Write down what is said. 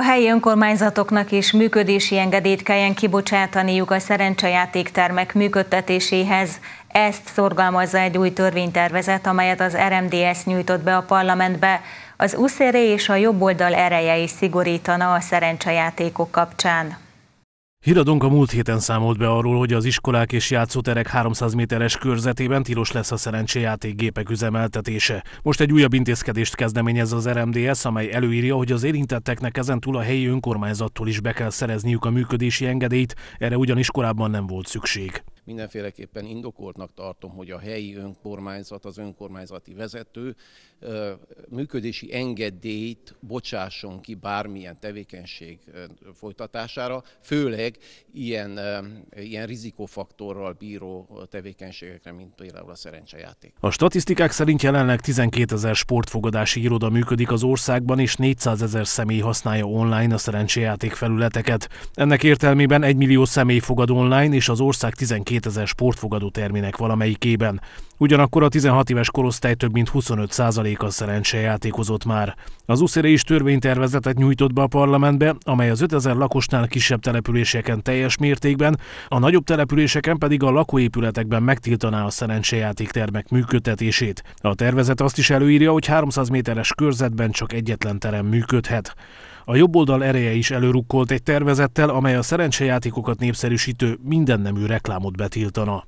A helyi önkormányzatoknak is működési engedélyt kelljen kibocsátaniuk a szerencsejátéktermek működtetéséhez. Ezt szorgalmazza egy új törvénytervezet, amelyet az RMDS nyújtott be a parlamentbe. Az USZR e és a jobboldal ereje is szigorítana a szerencsejátékok kapcsán. Híradónk a múlt héten számolt be arról, hogy az iskolák és játszóterek 300 méteres körzetében tilos lesz a szerencséjátékgépek üzemeltetése. Most egy újabb intézkedést kezdeményez az RMDS, amely előírja, hogy az érintetteknek ezentúl a helyi önkormányzattól is be kell szerezniük a működési engedélyt, erre ugyanis korábban nem volt szükség mindenféleképpen indokoltnak tartom, hogy a helyi önkormányzat, az önkormányzati vezető működési engedélyt bocsásson ki bármilyen tevékenység folytatására, főleg ilyen, ilyen rizikofaktorral bíró tevékenységekre, mint például a szerencsejáték. A statisztikák szerint jelenleg 12 ezer sportfogadási iroda működik az országban, és 400 ezer személy használja online a szerencsejáték felületeket. Ennek értelmében 1 millió személy fogad online, és az ország 12 2000 sportfogadó termének valamelyikében. Ugyanakkor a 16 éves korosztály több mint 25%-a játékozott már. Az USZERE is törvénytervezetet nyújtott be a parlamentbe, amely az 5000 lakosnál kisebb településeken teljes mértékben, a nagyobb településeken pedig a lakóépületekben megtiltaná a szerencsejáték termek működtetését. A tervezet azt is előírja, hogy 300 méteres körzetben csak egyetlen terem működhet. A jobb oldal ereje is előrukkolt egy tervezettel, amely a szerencsejátékokat népszerűsítő mindennemű reklámot betiltana.